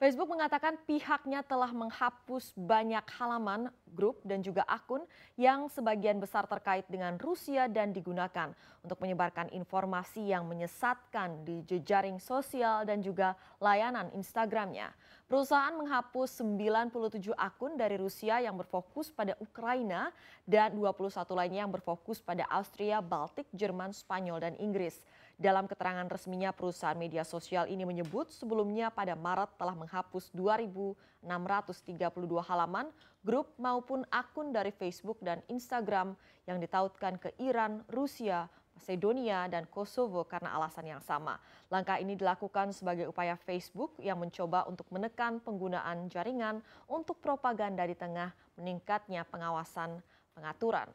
Facebook mengatakan pihaknya telah menghapus banyak halaman, grup, dan juga akun yang sebagian besar terkait dengan Rusia dan digunakan untuk menyebarkan informasi yang menyesatkan di jejaring sosial dan juga layanan Instagramnya. Perusahaan menghapus 97 akun dari Rusia yang berfokus pada Ukraina dan 21 lainnya yang berfokus pada Austria, Baltik, Jerman, Spanyol, dan Inggris. Dalam keterangan resminya, perusahaan media sosial ini menyebut sebelumnya pada Maret telah menghapus 2.632 halaman grup maupun akun dari Facebook dan Instagram yang ditautkan ke Iran, Rusia, Macedonia, dan Kosovo karena alasan yang sama. Langkah ini dilakukan sebagai upaya Facebook yang mencoba untuk menekan penggunaan jaringan untuk propaganda di tengah meningkatnya pengawasan pengaturan.